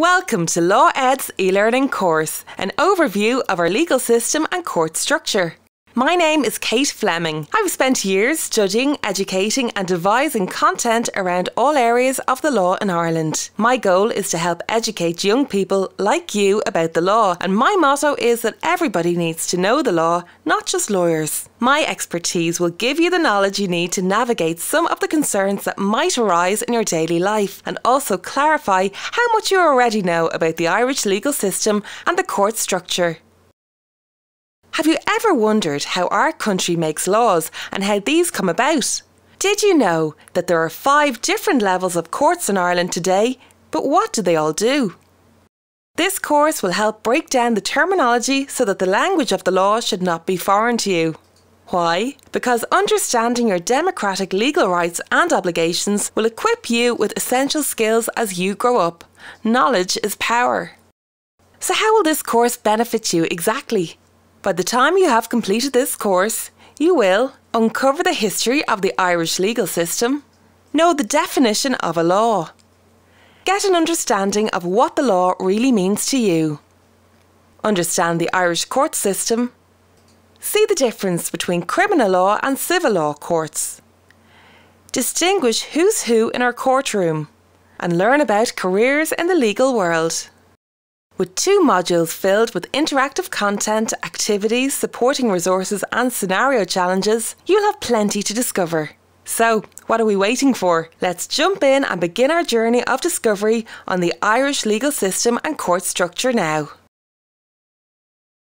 Welcome to Law Ed's e-learning course, an overview of our legal system and court structure. My name is Kate Fleming. I've spent years studying, educating, and devising content around all areas of the law in Ireland. My goal is to help educate young people like you about the law, and my motto is that everybody needs to know the law, not just lawyers. My expertise will give you the knowledge you need to navigate some of the concerns that might arise in your daily life and also clarify how much you already know about the Irish legal system and the court structure. Have you ever wondered how our country makes laws and how these come about? Did you know that there are five different levels of courts in Ireland today, but what do they all do? This course will help break down the terminology so that the language of the law should not be foreign to you. Why? Because understanding your democratic legal rights and obligations will equip you with essential skills as you grow up. Knowledge is power. So, how will this course benefit you exactly? By the time you have completed this course, you will uncover the history of the Irish legal system, know the definition of a law, get an understanding of what the law really means to you, understand the Irish court system, see the difference between criminal law and civil law courts, distinguish who's who in our courtroom, and learn about careers in the legal world with two modules filled with interactive content, activities, supporting resources, and scenario challenges, you'll have plenty to discover. So, what are we waiting for? Let's jump in and begin our journey of discovery on the Irish legal system and court structure now.